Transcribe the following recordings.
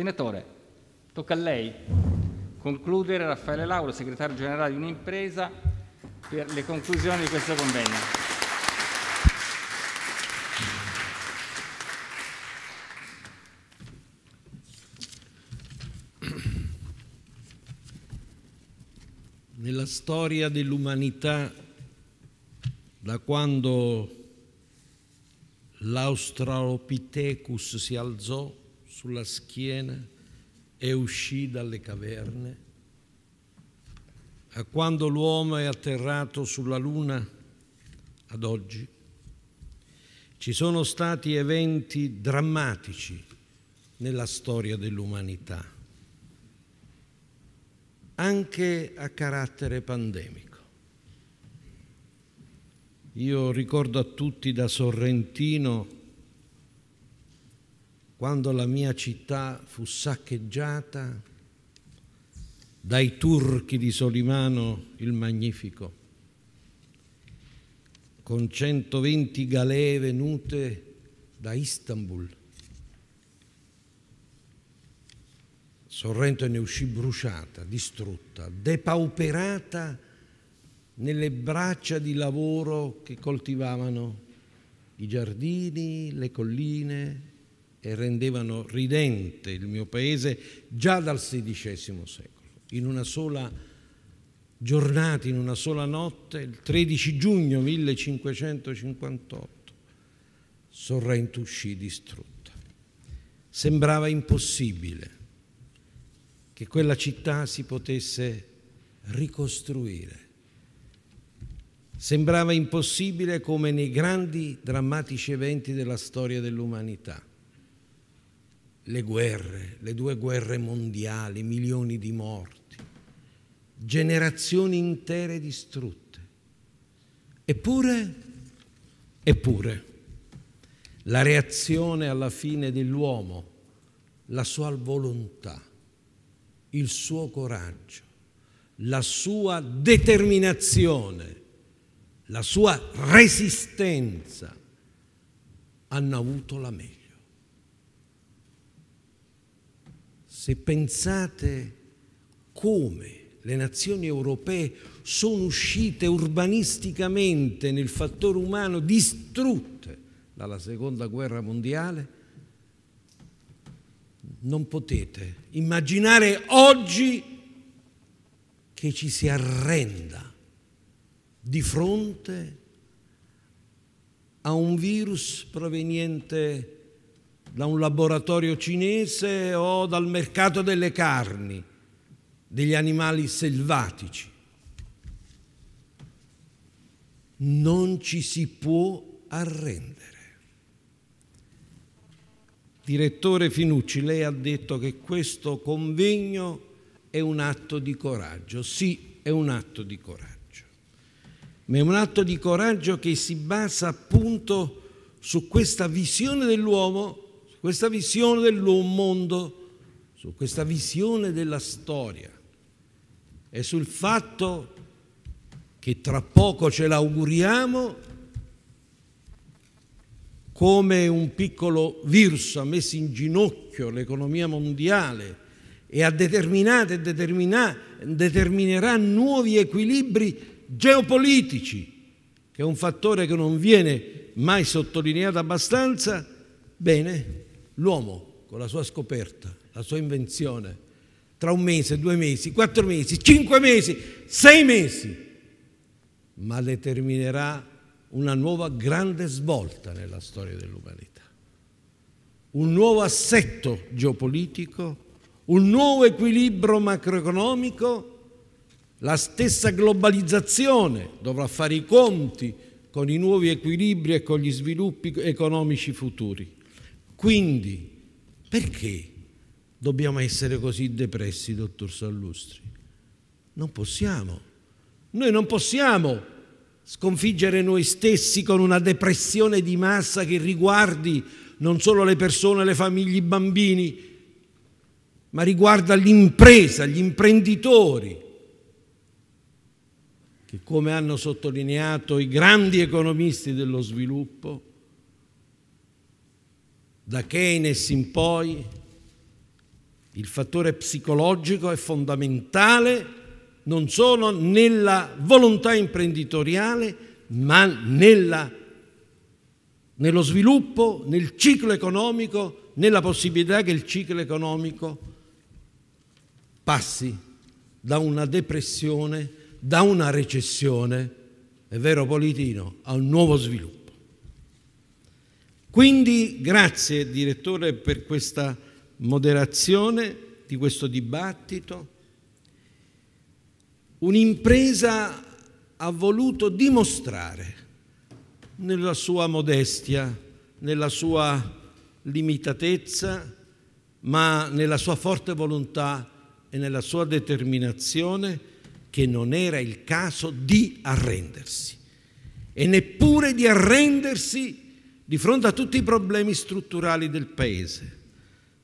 Senatore, tocca a lei concludere Raffaele Lauro, segretario generale di un'impresa, per le conclusioni di questo convegno. Nella storia dell'umanità, da quando l'Australopithecus si alzò sulla schiena e uscì dalle caverne, a quando l'uomo è atterrato sulla Luna ad oggi, ci sono stati eventi drammatici nella storia dell'umanità, anche a carattere pandemico. Io ricordo a tutti da Sorrentino quando la mia città fu saccheggiata dai turchi di Solimano il Magnifico, con 120 galee venute da Istanbul. Sorrento ne uscì bruciata, distrutta, depauperata nelle braccia di lavoro che coltivavano i giardini, le colline, e rendevano ridente il mio paese già dal XVI secolo. In una sola giornata, in una sola notte, il 13 giugno 1558, Sorrento uscì distrutta. Sembrava impossibile che quella città si potesse ricostruire. Sembrava impossibile come nei grandi drammatici eventi della storia dell'umanità le guerre, le due guerre mondiali, milioni di morti, generazioni intere distrutte. Eppure, eppure, la reazione alla fine dell'uomo, la sua volontà, il suo coraggio, la sua determinazione, la sua resistenza hanno avuto la meglio. Se pensate come le nazioni europee sono uscite urbanisticamente nel fattore umano distrutte dalla seconda guerra mondiale, non potete immaginare oggi che ci si arrenda di fronte a un virus proveniente da un laboratorio cinese o dal mercato delle carni, degli animali selvatici. Non ci si può arrendere. Direttore Finucci, lei ha detto che questo convegno è un atto di coraggio. Sì, è un atto di coraggio, ma è un atto di coraggio che si basa appunto su questa visione dell'uomo questa visione del mondo, su questa visione della storia e sul fatto che tra poco ce l'auguriamo come un piccolo virus ha messo in ginocchio l'economia mondiale e ha determinato e determinerà nuovi equilibri geopolitici, che è un fattore che non viene mai sottolineato abbastanza, bene, l'uomo con la sua scoperta, la sua invenzione, tra un mese, due mesi, quattro mesi, cinque mesi, sei mesi, ma determinerà una nuova grande svolta nella storia dell'umanità, un nuovo assetto geopolitico, un nuovo equilibrio macroeconomico, la stessa globalizzazione dovrà fare i conti con i nuovi equilibri e con gli sviluppi economici futuri. Quindi, perché dobbiamo essere così depressi, dottor Sallustri? Non possiamo. Noi non possiamo sconfiggere noi stessi con una depressione di massa che riguardi non solo le persone, le famiglie, i bambini, ma riguarda l'impresa, gli imprenditori, che come hanno sottolineato i grandi economisti dello sviluppo, da Keynes in poi il fattore psicologico è fondamentale non solo nella volontà imprenditoriale, ma nella, nello sviluppo, nel ciclo economico, nella possibilità che il ciclo economico passi da una depressione, da una recessione, è vero Politino, a un nuovo sviluppo. Quindi grazie direttore per questa moderazione di questo dibattito. Un'impresa ha voluto dimostrare nella sua modestia, nella sua limitatezza, ma nella sua forte volontà e nella sua determinazione che non era il caso di arrendersi e neppure di arrendersi di fronte a tutti i problemi strutturali del Paese,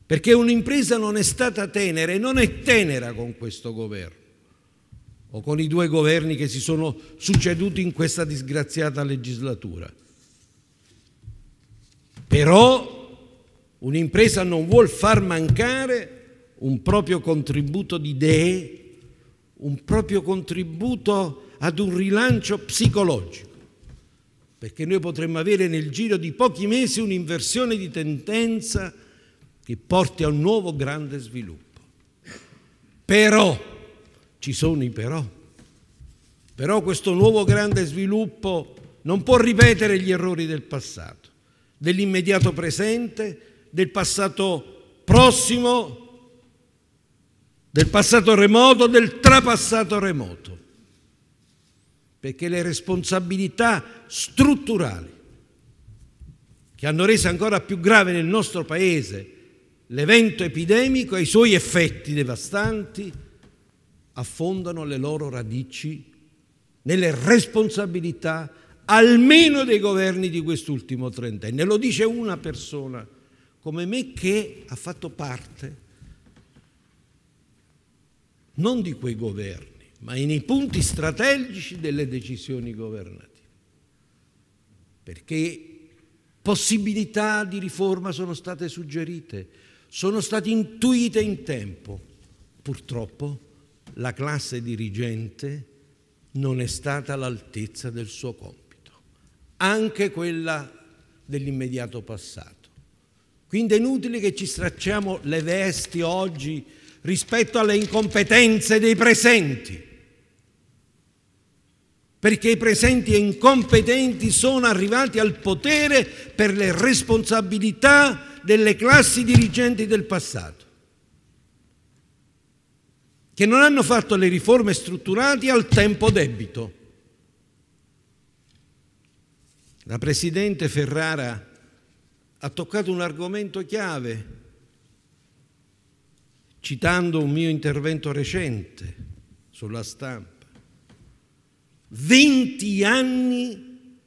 perché un'impresa non è stata tenera e non è tenera con questo governo o con i due governi che si sono succeduti in questa disgraziata legislatura. Però un'impresa non vuol far mancare un proprio contributo di idee, un proprio contributo ad un rilancio psicologico perché noi potremmo avere nel giro di pochi mesi un'inversione di tendenza che porti a un nuovo grande sviluppo. Però, ci sono i però, però questo nuovo grande sviluppo non può ripetere gli errori del passato, dell'immediato presente, del passato prossimo, del passato remoto, del trapassato remoto perché le responsabilità strutturali che hanno reso ancora più grave nel nostro Paese l'evento epidemico e i suoi effetti devastanti affondano le loro radici nelle responsabilità almeno dei governi di quest'ultimo trentennio. Lo dice una persona come me che ha fatto parte non di quei governi, ma nei punti strategici delle decisioni governative. Perché possibilità di riforma sono state suggerite, sono state intuite in tempo. Purtroppo la classe dirigente non è stata all'altezza del suo compito, anche quella dell'immediato passato. Quindi è inutile che ci stracciamo le vesti oggi rispetto alle incompetenze dei presenti, perché i presenti e incompetenti sono arrivati al potere per le responsabilità delle classi dirigenti del passato, che non hanno fatto le riforme strutturali al tempo debito. La Presidente Ferrara ha toccato un argomento chiave citando un mio intervento recente sulla stampa, 20 anni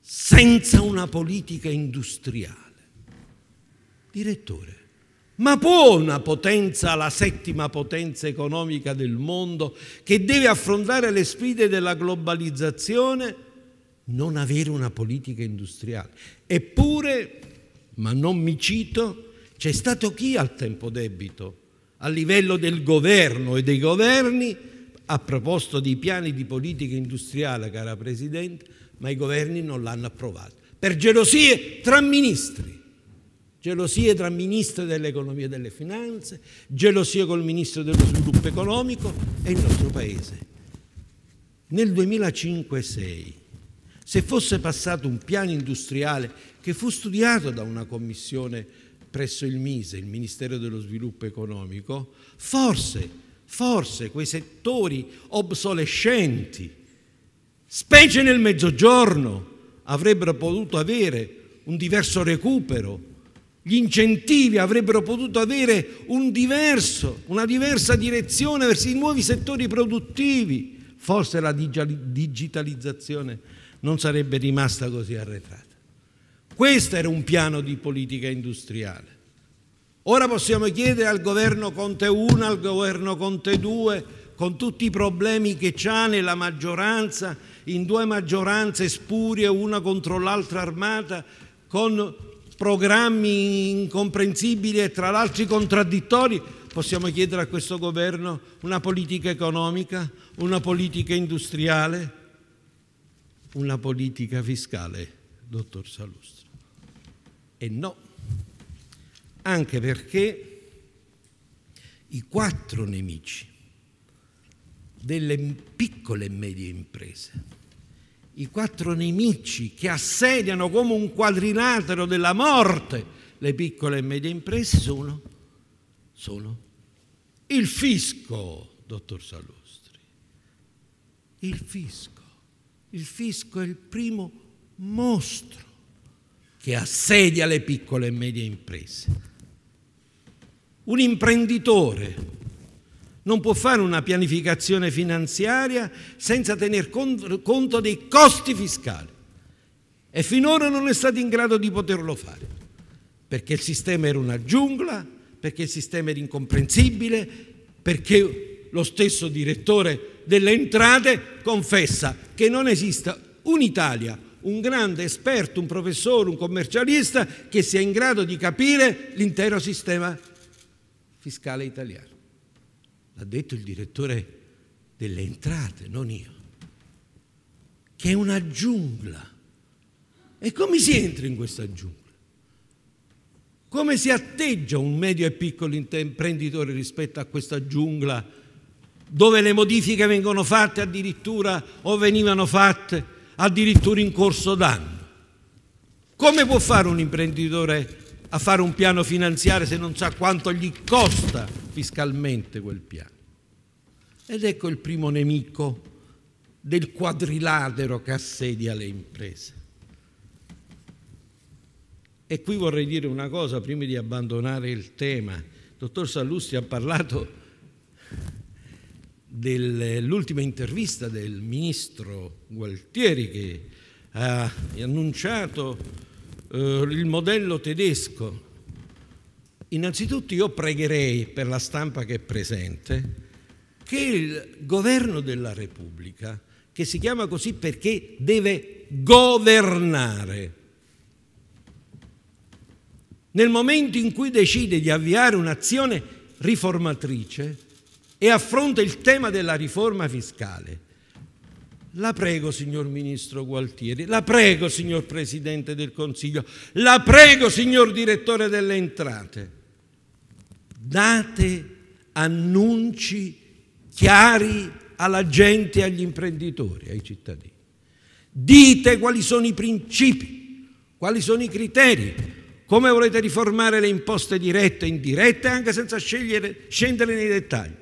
senza una politica industriale. Direttore, ma può una potenza, la settima potenza economica del mondo, che deve affrontare le sfide della globalizzazione, non avere una politica industriale? Eppure, ma non mi cito, c'è stato chi al tempo debito a livello del governo e dei governi ha proposto dei piani di politica industriale, cara Presidente, ma i governi non l'hanno approvato. Per gelosie tra ministri. Gelosie tra ministri dell'economia e delle finanze, gelosie col ministro dello sviluppo economico e il nostro paese. Nel 2005-6, se fosse passato un piano industriale che fu studiato da una commissione presso il MISE, il Ministero dello Sviluppo Economico, forse, forse quei settori obsolescenti, specie nel mezzogiorno, avrebbero potuto avere un diverso recupero, gli incentivi avrebbero potuto avere un diverso, una diversa direzione verso i nuovi settori produttivi. Forse la digitalizzazione non sarebbe rimasta così arretrata. Questo era un piano di politica industriale. Ora possiamo chiedere al governo Conte 1, al governo Conte 2, con tutti i problemi che c'ha nella maggioranza, in due maggioranze spurie, una contro l'altra armata, con programmi incomprensibili e tra l'altro contraddittori, possiamo chiedere a questo governo una politica economica, una politica industriale, una politica fiscale, dottor Salustri. E no, anche perché i quattro nemici delle piccole e medie imprese, i quattro nemici che assediano come un quadrilatero della morte le piccole e medie imprese sono, sono il fisco, dottor Salustri, il fisco. Il fisco è il primo mostro che assedia le piccole e medie imprese. Un imprenditore non può fare una pianificazione finanziaria senza tener conto dei costi fiscali e finora non è stato in grado di poterlo fare perché il sistema era una giungla, perché il sistema era incomprensibile, perché lo stesso direttore delle entrate confessa che non esiste un'Italia un grande esperto, un professore, un commercialista che sia in grado di capire l'intero sistema fiscale italiano. L'ha detto il direttore delle entrate, non io, che è una giungla. E come si entra in questa giungla? Come si atteggia un medio e piccolo imprenditore rispetto a questa giungla dove le modifiche vengono fatte addirittura o venivano fatte addirittura in corso d'anno. Come può fare un imprenditore a fare un piano finanziario se non sa quanto gli costa fiscalmente quel piano? Ed ecco il primo nemico del quadrilatero che assedia le imprese. E qui vorrei dire una cosa prima di abbandonare il tema. Il dottor Sallusti ha parlato dell'ultima intervista del ministro Gualtieri che ha annunciato eh, il modello tedesco. Innanzitutto io pregherei per la stampa che è presente che il governo della Repubblica, che si chiama così perché deve governare, nel momento in cui decide di avviare un'azione riformatrice, e affronta il tema della riforma fiscale. La prego, signor Ministro Gualtieri, la prego, signor Presidente del Consiglio, la prego, signor Direttore delle Entrate, date annunci chiari alla gente, agli imprenditori, ai cittadini. Dite quali sono i principi, quali sono i criteri, come volete riformare le imposte dirette e indirette, anche senza scegliere, scendere nei dettagli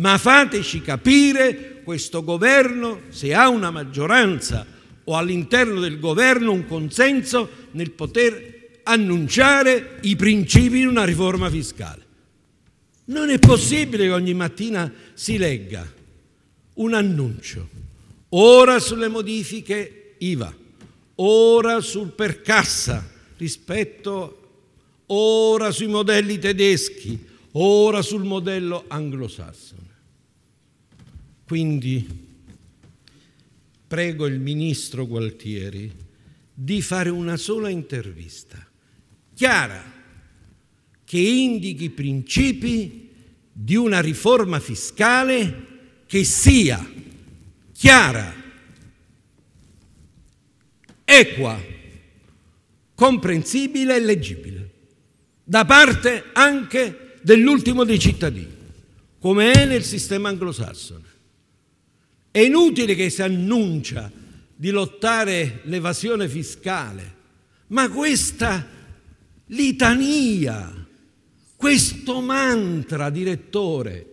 ma fateci capire questo governo se ha una maggioranza o all'interno del governo un consenso nel poter annunciare i principi di una riforma fiscale. Non è possibile che ogni mattina si legga un annuncio, ora sulle modifiche IVA, ora sul per cassa rispetto ora sui modelli tedeschi, ora sul modello anglosassone. Quindi prego il ministro Gualtieri di fare una sola intervista, chiara, che indichi i principi di una riforma fiscale che sia chiara, equa, comprensibile e leggibile, da parte anche dell'ultimo dei cittadini, come è nel sistema anglosassone. È inutile che si annuncia di lottare l'evasione fiscale, ma questa litania, questo mantra, direttore,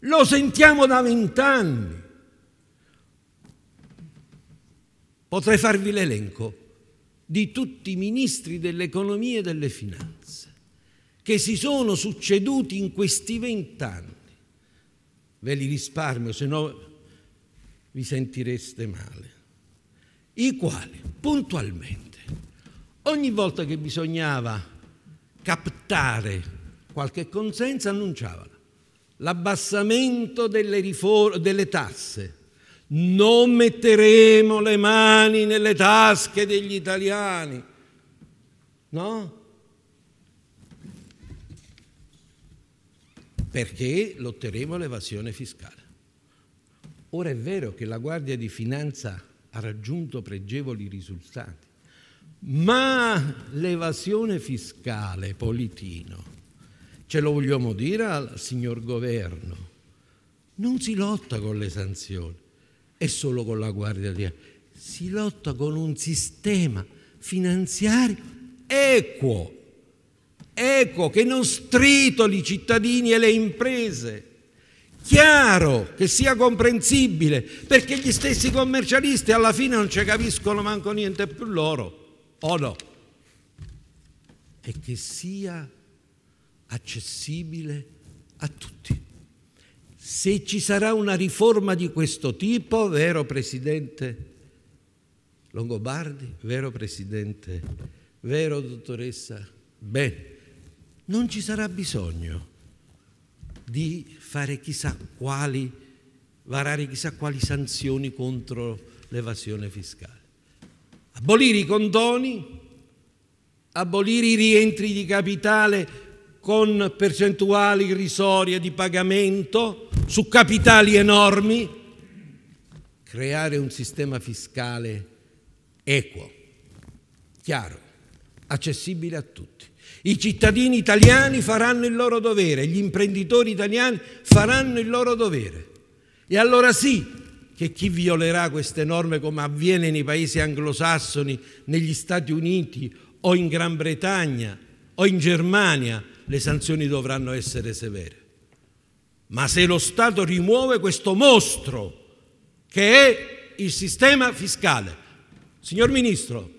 lo sentiamo da vent'anni. Potrei farvi l'elenco di tutti i ministri dell'economia e delle finanze che si sono succeduti in questi vent'anni. Ve li risparmio, se no vi sentireste male, i quali puntualmente, ogni volta che bisognava captare qualche consenso, annunciavano l'abbassamento delle, delle tasse. Non metteremo le mani nelle tasche degli italiani. No? Perché lotteremo l'evasione fiscale. Ora è vero che la Guardia di Finanza ha raggiunto pregevoli risultati, ma l'evasione fiscale, Politino, ce lo vogliamo dire al signor governo, non si lotta con le sanzioni e solo con la Guardia di Finanza, si lotta con un sistema finanziario equo, equo che non stritoli i cittadini e le imprese chiaro, che sia comprensibile, perché gli stessi commercialisti alla fine non ci capiscono manco niente più loro, o no? E che sia accessibile a tutti. Se ci sarà una riforma di questo tipo, vero Presidente Longobardi, vero Presidente, vero dottoressa, bene, non ci sarà bisogno di fare chissà quali, varare chissà quali sanzioni contro l'evasione fiscale. Abolire i condoni, abolire i rientri di capitale con percentuali irrisorie di pagamento su capitali enormi, creare un sistema fiscale equo, chiaro accessibile a tutti. I cittadini italiani faranno il loro dovere, gli imprenditori italiani faranno il loro dovere. E allora sì che chi violerà queste norme come avviene nei paesi anglosassoni, negli Stati Uniti o in Gran Bretagna o in Germania, le sanzioni dovranno essere severe. Ma se lo Stato rimuove questo mostro che è il sistema fiscale, signor Ministro,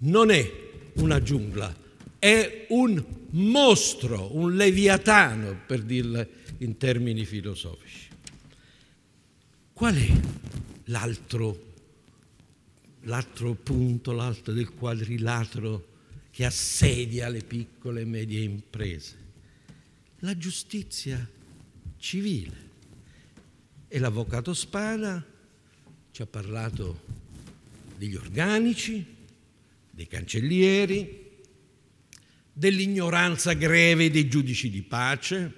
non è una giungla, è un mostro, un leviatano, per dirla in termini filosofici. Qual è l'altro, l'altro punto, l'altro del quadrilatero che assedia le piccole e medie imprese? La giustizia civile. E l'avvocato Spada ci ha parlato degli organici, dei cancellieri, dell'ignoranza greve dei giudici di pace,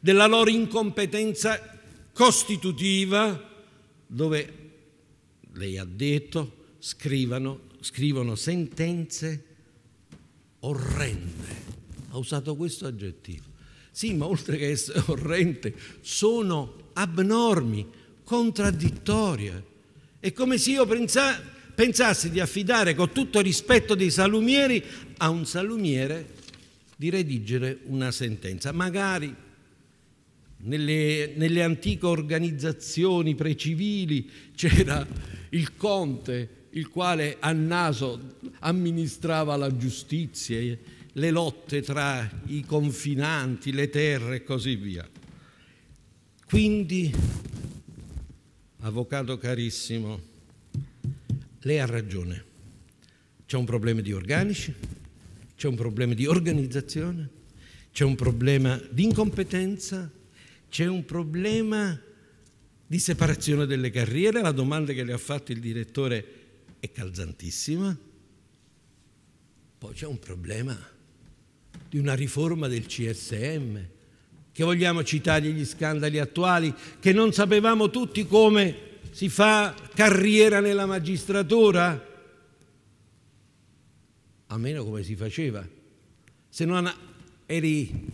della loro incompetenza costitutiva, dove, lei ha detto, scrivano, scrivono sentenze orrende. Ha usato questo aggettivo. Sì, ma oltre che essere orrende, sono abnormi, contraddittorie. È come se io pensassi pensassi di affidare con tutto rispetto dei salumieri a un salumiere di redigere una sentenza. Magari nelle, nelle antiche organizzazioni precivili c'era il conte, il quale a naso amministrava la giustizia, le lotte tra i confinanti, le terre e così via. Quindi, avvocato carissimo, lei ha ragione, c'è un problema di organici, c'è un problema di organizzazione, c'è un problema di incompetenza, c'è un problema di separazione delle carriere. La domanda che le ha fatto il direttore è calzantissima. Poi c'è un problema di una riforma del CSM, che vogliamo citare gli scandali attuali, che non sapevamo tutti come si fa carriera nella magistratura? Almeno come si faceva. Se non eri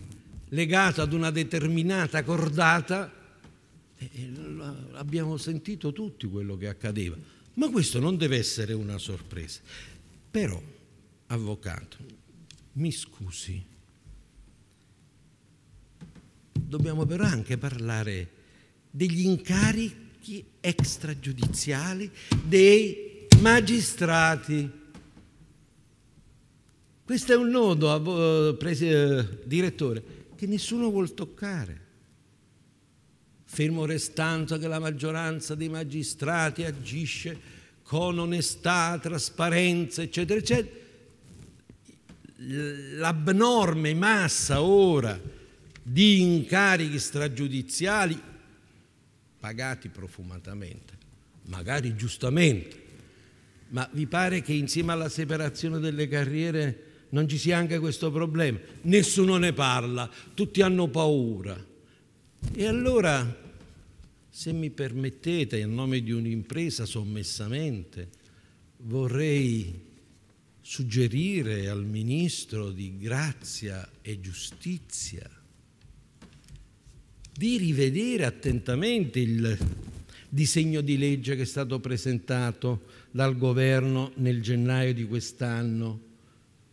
legato ad una determinata cordata, eh, eh, abbiamo sentito tutti quello che accadeva. Ma questo non deve essere una sorpresa. Però, avvocato, mi scusi, dobbiamo però anche parlare degli incarichi atti extragiudiziali dei magistrati. Questo è un nodo, eh, eh, eh, direttore, che nessuno vuol toccare. Fermo restando che la maggioranza dei magistrati agisce con onestà, trasparenza, eccetera, eccetera, l'abnorme massa ora di incarichi stragiudiziali pagati profumatamente, magari giustamente, ma vi pare che insieme alla separazione delle carriere non ci sia anche questo problema? Nessuno ne parla, tutti hanno paura. E allora, se mi permettete, in nome di un'impresa sommessamente, vorrei suggerire al Ministro di Grazia e Giustizia di rivedere attentamente il disegno di legge che è stato presentato dal governo nel gennaio di quest'anno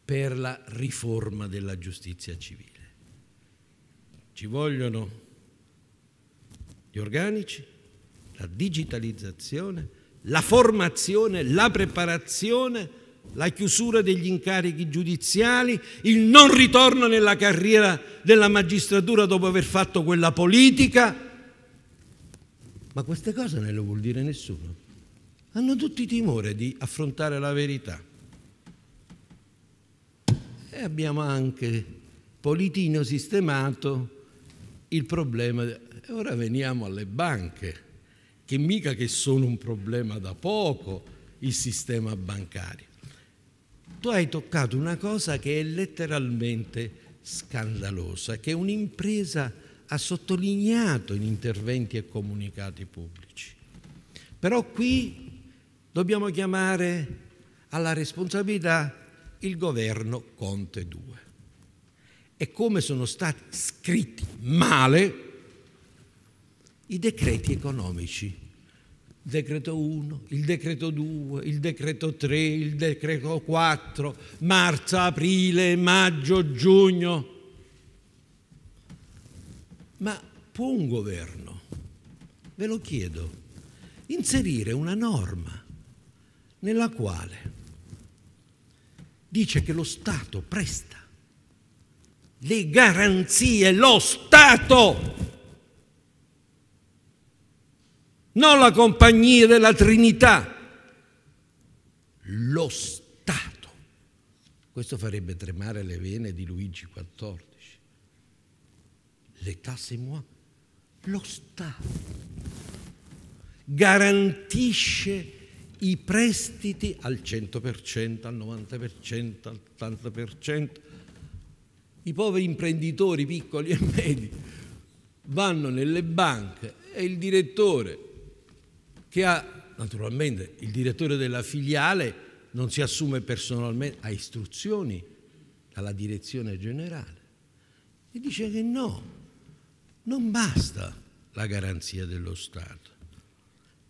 per la riforma della giustizia civile. Ci vogliono gli organici, la digitalizzazione, la formazione, la preparazione la chiusura degli incarichi giudiziali, il non ritorno nella carriera della magistratura dopo aver fatto quella politica. Ma queste cose non le vuol dire nessuno. Hanno tutti timore di affrontare la verità. E abbiamo anche politino sistemato il problema. E ora veniamo alle banche, che mica che sono un problema da poco il sistema bancario tu hai toccato una cosa che è letteralmente scandalosa, che un'impresa ha sottolineato in interventi e comunicati pubblici. Però qui dobbiamo chiamare alla responsabilità il governo Conte 2. E come sono stati scritti male i decreti economici decreto 1, il decreto 2, il decreto 3, il decreto 4, marzo, aprile, maggio, giugno. Ma può un governo, ve lo chiedo, inserire una norma nella quale dice che lo Stato presta le garanzie, lo Stato non la compagnia della Trinità, lo Stato. Questo farebbe tremare le vene di Luigi XIV. L'État, c'est moi, lo Stato garantisce i prestiti al 100%, al 90%, al 80%. I poveri imprenditori piccoli e medi vanno nelle banche e il direttore che ha, naturalmente, il direttore della filiale non si assume personalmente, ha istruzioni dalla direzione generale e dice che no, non basta la garanzia dello Stato,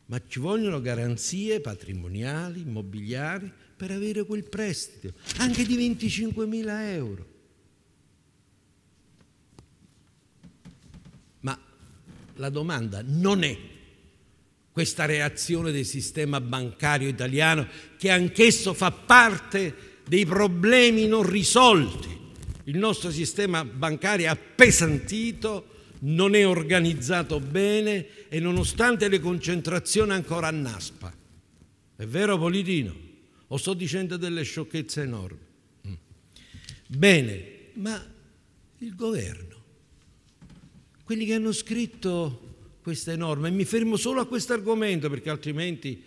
ma ci vogliono garanzie patrimoniali, immobiliari per avere quel prestito, anche di 25 mila euro. Ma la domanda non è questa reazione del sistema bancario italiano che anch'esso fa parte dei problemi non risolti. Il nostro sistema bancario è appesantito, non è organizzato bene e nonostante le concentrazioni ancora a naspa. È vero Politino? O sto dicendo delle sciocchezze enormi? Mm. Bene, ma il governo, quelli che hanno scritto questa norma e mi fermo solo a questo argomento perché altrimenti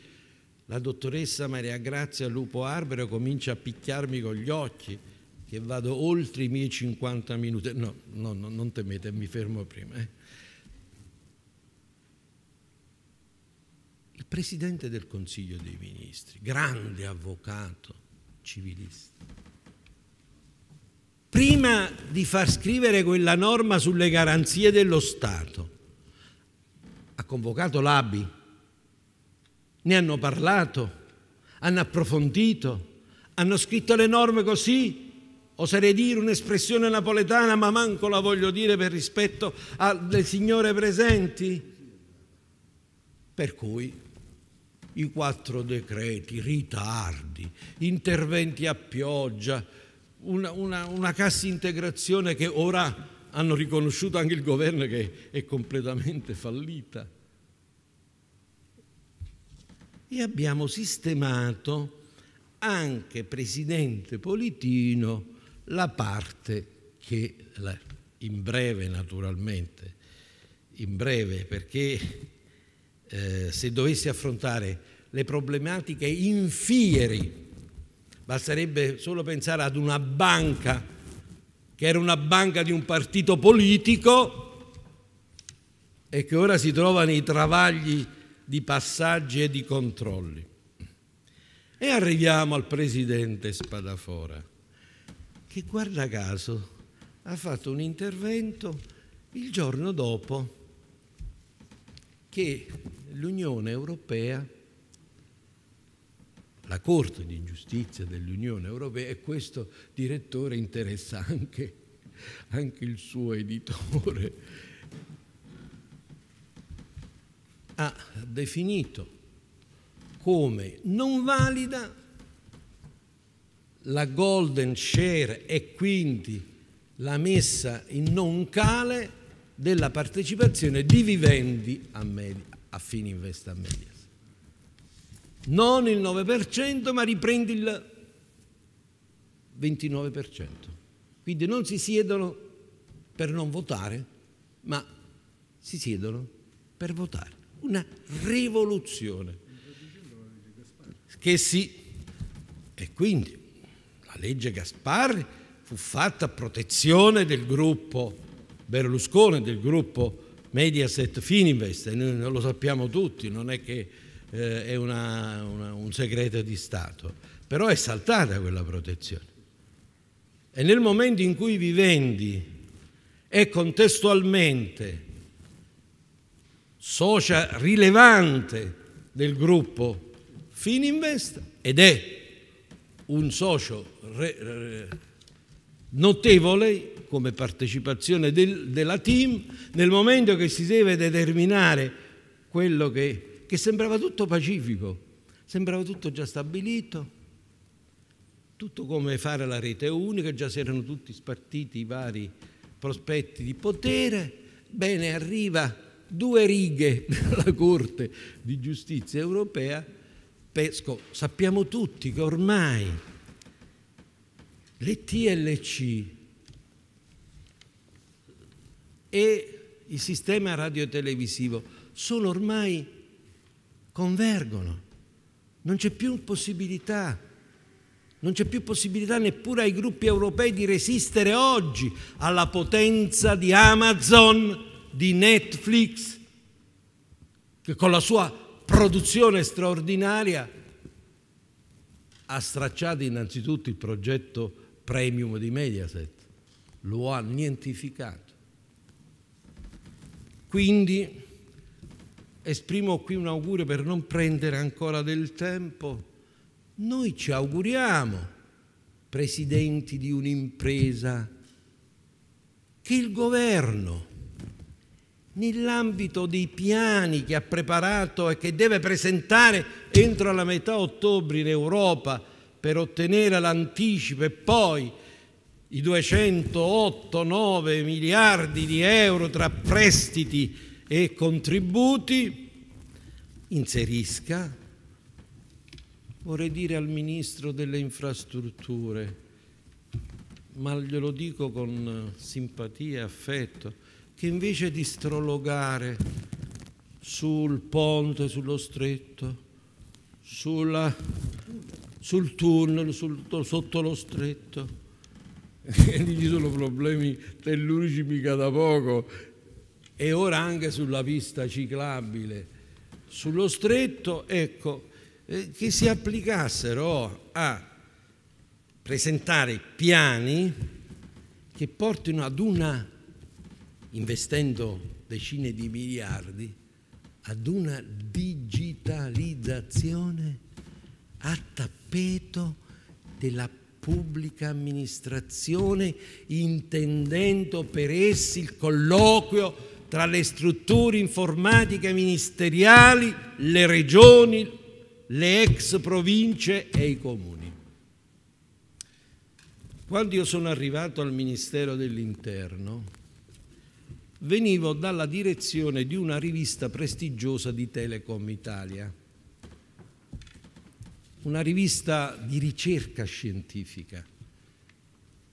la dottoressa Maria Grazia Lupo Arbero comincia a picchiarmi con gli occhi che vado oltre i miei 50 minuti. No, no, no non temete, mi fermo prima. Eh. Il Presidente del Consiglio dei Ministri, grande avvocato civilista, prima di far scrivere quella norma sulle garanzie dello Stato, ha convocato l'ABI, ne hanno parlato, hanno approfondito, hanno scritto le norme così, oserei dire un'espressione napoletana, ma manco la voglio dire per rispetto alle signore presenti. Per cui i quattro decreti, ritardi, interventi a pioggia, una, una, una cassa integrazione che ora hanno riconosciuto anche il governo che è completamente fallita. E abbiamo sistemato anche Presidente Politino la parte che in breve naturalmente, in breve perché eh, se dovessi affrontare le problematiche in fieri basterebbe solo pensare ad una banca che era una banca di un partito politico e che ora si trova nei travagli di passaggi e di controlli. E arriviamo al presidente Spadafora, che guarda caso ha fatto un intervento il giorno dopo che l'Unione Europea la Corte di Giustizia dell'Unione Europea e questo direttore interessa anche, anche il suo editore. Ha definito come non valida la golden share e quindi la messa in non cale della partecipazione di viventi a, media, a fini investa media non il 9%, ma riprendi il 29%. Quindi non si siedono per non votare, ma si siedono per votare. Una rivoluzione. Che sì, e quindi la legge Gasparri fu fatta a protezione del gruppo Berlusconi, del gruppo Mediaset Fininvest, e noi lo sappiamo tutti, non è che eh, è una, una, un segreto di Stato, però è saltata quella protezione. E nel momento in cui Vivendi è contestualmente socia rilevante del gruppo Fininvest ed è un socio re, re, notevole come partecipazione del, della team nel momento che si deve determinare quello che che sembrava tutto pacifico, sembrava tutto già stabilito, tutto come fare la rete unica, già si erano tutti spartiti i vari prospetti di potere. Bene, arriva due righe della Corte di giustizia europea. Pesco, sappiamo tutti che ormai le TLC e il sistema radiotelevisivo sono ormai convergono. Non c'è più possibilità, non c'è più possibilità neppure ai gruppi europei di resistere oggi alla potenza di Amazon, di Netflix, che con la sua produzione straordinaria ha stracciato innanzitutto il progetto premium di Mediaset, lo ha nientificato. Quindi esprimo qui un augurio per non prendere ancora del tempo. Noi ci auguriamo, presidenti di un'impresa, che il governo, nell'ambito dei piani che ha preparato e che deve presentare entro la metà ottobre in Europa per ottenere l'anticipo e poi i 208-9 miliardi di euro tra prestiti e contributi, inserisca, vorrei dire al Ministro delle Infrastrutture, ma glielo dico con simpatia e affetto, che invece di strologare sul ponte, sullo stretto, sulla, sul tunnel, sul, sotto lo stretto, ci sono problemi tellurici mica da poco e ora anche sulla pista ciclabile, sullo stretto, ecco, eh, che si applicassero a presentare piani che portino ad una, investendo decine di miliardi, ad una digitalizzazione a tappeto della pubblica amministrazione, intendendo per essi il colloquio tra le strutture informatiche ministeriali, le regioni, le ex province e i comuni. Quando io sono arrivato al Ministero dell'Interno, venivo dalla direzione di una rivista prestigiosa di Telecom Italia, una rivista di ricerca scientifica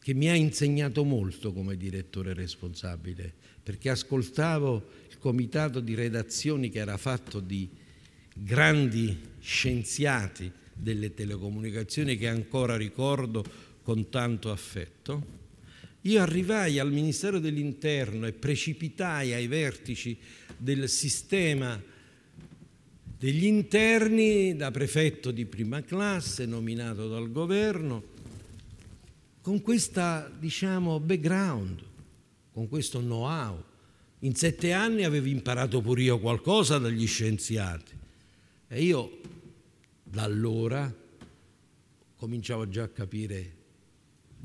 che mi ha insegnato molto come direttore responsabile perché ascoltavo il comitato di redazioni che era fatto di grandi scienziati delle telecomunicazioni che ancora ricordo con tanto affetto, io arrivai al Ministero dell'Interno e precipitai ai vertici del sistema degli interni da prefetto di prima classe nominato dal governo con questa diciamo background con questo know-how. In sette anni avevo imparato pure io qualcosa dagli scienziati e io da allora cominciavo già a capire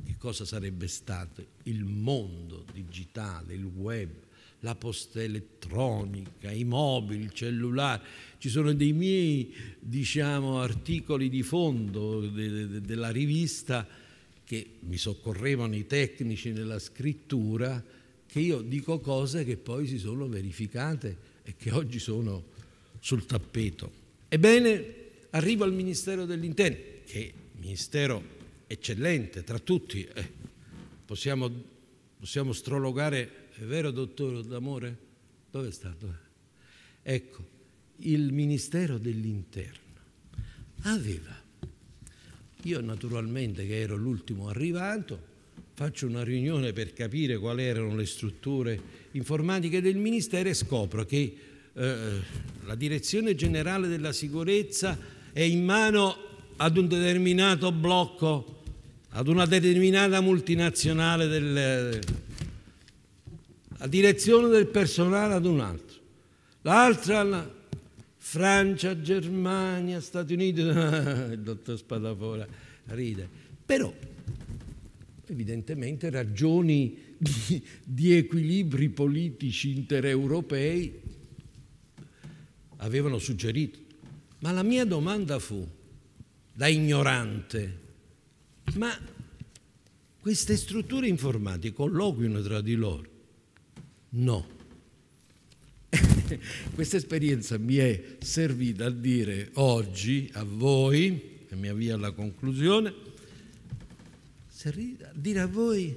che cosa sarebbe stato il mondo digitale, il web, la posta elettronica, i mobili, il cellulare. Ci sono dei miei diciamo, articoli di fondo de, de, della rivista che mi soccorrevano i tecnici nella scrittura che io dico cose che poi si sono verificate e che oggi sono sul tappeto. Ebbene, arrivo al Ministero dell'Interno, che è un ministero eccellente tra tutti. Eh, possiamo, possiamo, strologare, è vero dottore D'Amore? Dove è stato? Ecco, il Ministero dell'Interno aveva, io naturalmente che ero l'ultimo arrivato, faccio una riunione per capire quali erano le strutture informatiche del Ministero e scopro che eh, la Direzione Generale della Sicurezza è in mano ad un determinato blocco, ad una determinata multinazionale, del, la direzione del personale ad un altro. L'altra, la Francia, Germania, Stati Uniti, il dottor Spadafora ride. Però evidentemente ragioni di, di equilibri politici intereuropei avevano suggerito. Ma la mia domanda fu, da ignorante, ma queste strutture informatiche colloquiano tra di loro? No. Questa esperienza mi è servita a dire oggi a voi, e mi avvio alla conclusione, dire a voi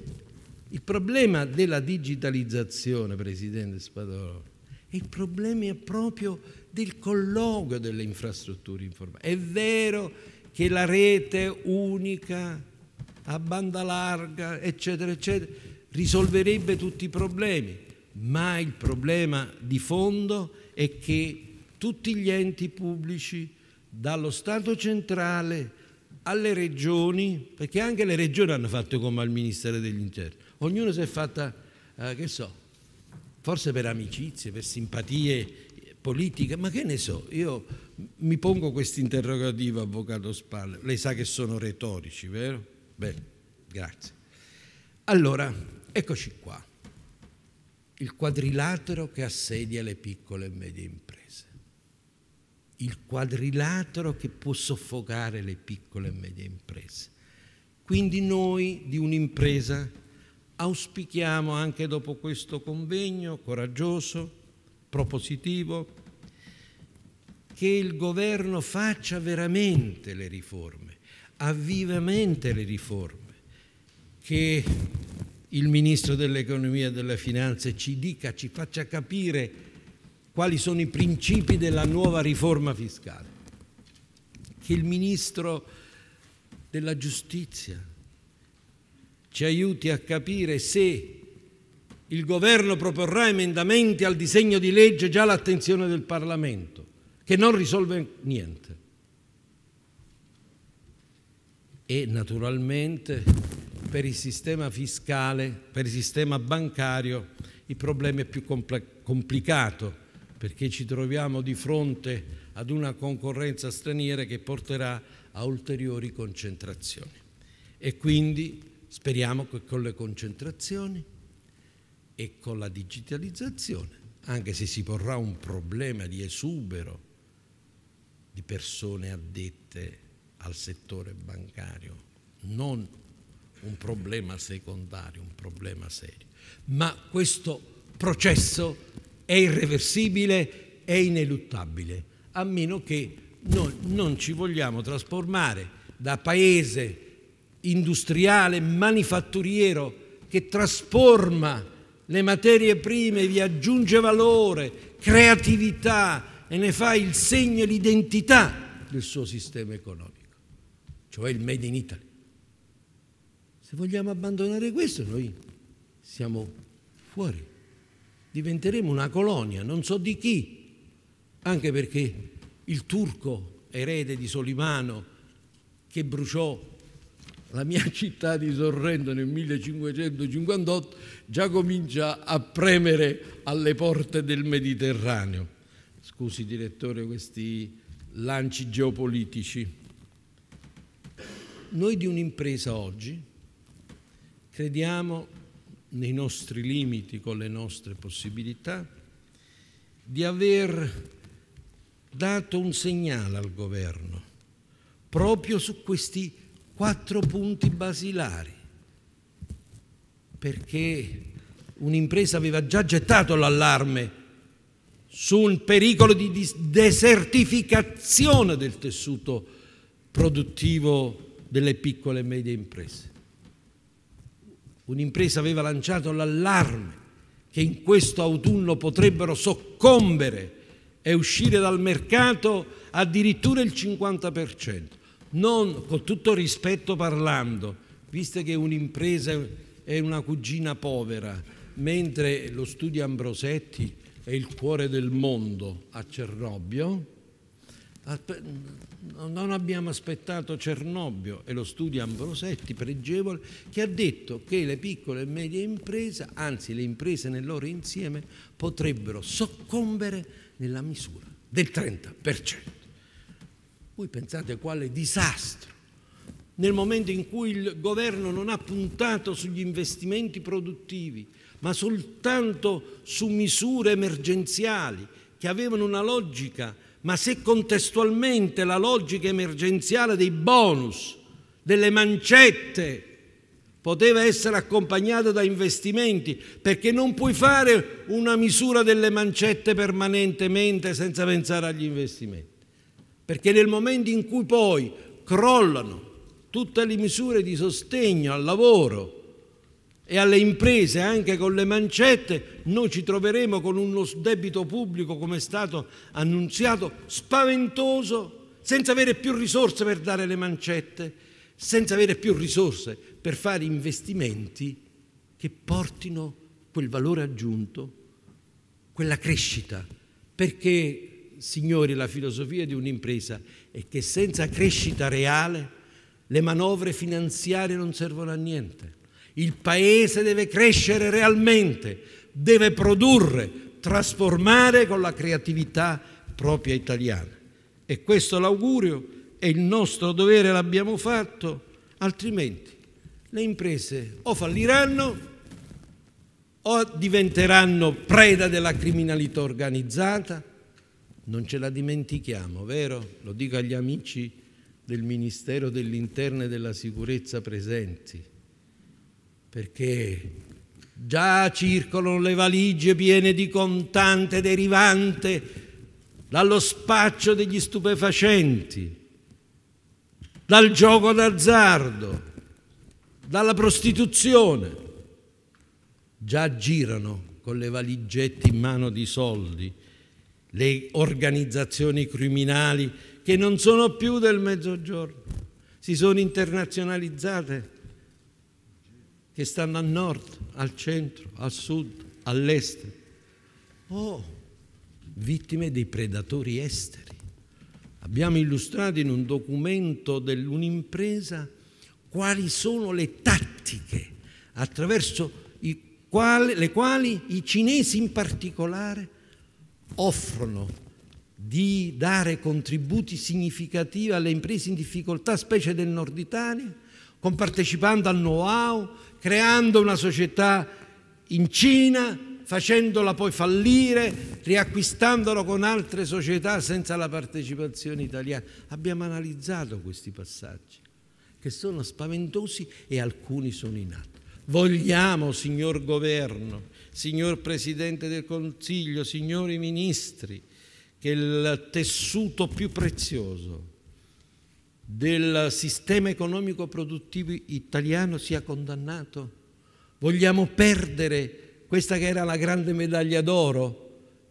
il problema della digitalizzazione, Presidente Spadolone, il problema è proprio del colloquio delle infrastrutture informatiche. È vero che la rete unica a banda larga, eccetera, eccetera, risolverebbe tutti i problemi, ma il problema di fondo è che tutti gli enti pubblici, dallo Stato centrale alle regioni, perché anche le regioni hanno fatto come al Ministero degli Interni, ognuno si è fatta, eh, che so, forse per amicizie, per simpatie politiche, ma che ne so, io mi pongo questo interrogativo, Avvocato Spalle, lei sa che sono retorici, vero? Bene, grazie. Allora, eccoci qua, il quadrilatero che assedia le piccole e medie imprese il quadrilatero che può soffocare le piccole e medie imprese. Quindi noi di un'impresa auspichiamo anche dopo questo convegno coraggioso, propositivo, che il governo faccia veramente le riforme, avvivamente le riforme, che il Ministro dell'Economia e delle Finanze ci dica, ci faccia capire quali sono i principi della nuova riforma fiscale, che il Ministro della Giustizia ci aiuti a capire se il Governo proporrà emendamenti al disegno di legge già all'attenzione del Parlamento, che non risolve niente. E naturalmente per il sistema fiscale, per il sistema bancario, il problema è più compl complicato perché ci troviamo di fronte ad una concorrenza straniera che porterà a ulteriori concentrazioni. E quindi speriamo che con le concentrazioni e con la digitalizzazione, anche se si porrà un problema di esubero di persone addette al settore bancario, non un problema secondario, un problema serio, ma questo processo è irreversibile, è ineluttabile, a meno che noi non ci vogliamo trasformare da paese industriale, manifatturiero, che trasforma le materie prime, vi aggiunge valore, creatività e ne fa il segno e l'identità del suo sistema economico, cioè il Made in Italy. Se vogliamo abbandonare questo, noi siamo fuori diventeremo una colonia, non so di chi, anche perché il turco erede di Solimano che bruciò la mia città di Sorrento nel 1558 già comincia a premere alle porte del Mediterraneo. Scusi direttore questi lanci geopolitici. Noi di un'impresa oggi crediamo nei nostri limiti, con le nostre possibilità, di aver dato un segnale al governo proprio su questi quattro punti basilari, perché un'impresa aveva già gettato l'allarme su un pericolo di desertificazione del tessuto produttivo delle piccole e medie imprese. Un'impresa aveva lanciato l'allarme che in questo autunno potrebbero soccombere e uscire dal mercato addirittura il 50%. Non, con tutto rispetto parlando, visto che un'impresa è una cugina povera, mentre lo studio Ambrosetti è il cuore del mondo a Cernobbio, non abbiamo aspettato Cernobbio e lo studio Ambrosetti pregevole che ha detto che le piccole e medie imprese, anzi le imprese nel loro insieme, potrebbero soccombere nella misura del 30%. Voi pensate quale disastro nel momento in cui il governo non ha puntato sugli investimenti produttivi, ma soltanto su misure emergenziali che avevano una logica ma se contestualmente la logica emergenziale dei bonus, delle mancette, poteva essere accompagnata da investimenti, perché non puoi fare una misura delle mancette permanentemente senza pensare agli investimenti. Perché nel momento in cui poi crollano tutte le misure di sostegno al lavoro, e alle imprese anche con le mancette, noi ci troveremo con uno debito pubblico, come è stato annunziato, spaventoso, senza avere più risorse per dare le mancette, senza avere più risorse per fare investimenti che portino quel valore aggiunto, quella crescita. Perché, signori, la filosofia di un'impresa è che senza crescita reale le manovre finanziarie non servono a niente il paese deve crescere realmente, deve produrre, trasformare con la creatività propria italiana. E questo l'augurio è il nostro dovere, l'abbiamo fatto, altrimenti le imprese o falliranno o diventeranno preda della criminalità organizzata. Non ce la dimentichiamo, vero? Lo dico agli amici del Ministero dell'Interno e della Sicurezza presenti perché già circolano le valigie piene di contante derivante dallo spaccio degli stupefacenti, dal gioco d'azzardo, dalla prostituzione. Già girano con le valigette in mano di soldi le organizzazioni criminali che non sono più del mezzogiorno, si sono internazionalizzate che stanno a nord, al centro, al sud, all'est, o oh, vittime dei predatori esteri. Abbiamo illustrato in un documento dell'unimpresa quali sono le tattiche attraverso quali, le quali i cinesi in particolare offrono di dare contributi significativi alle imprese in difficoltà, specie del nord Italia, compartecipando al know-how, creando una società in Cina, facendola poi fallire, riacquistandola con altre società senza la partecipazione italiana. Abbiamo analizzato questi passaggi, che sono spaventosi e alcuni sono in atto. Vogliamo, signor Governo, signor Presidente del Consiglio, signori Ministri, che il tessuto più prezioso del sistema economico produttivo italiano sia condannato? Vogliamo perdere questa che era la grande medaglia d'oro?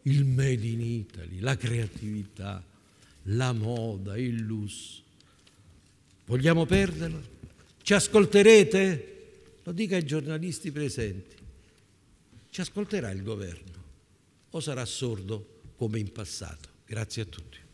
Il Made in Italy, la creatività, la moda, il lusso. Vogliamo perderlo? Ci ascolterete? Lo dica ai giornalisti presenti. Ci ascolterà il governo o sarà sordo come in passato? Grazie a tutti.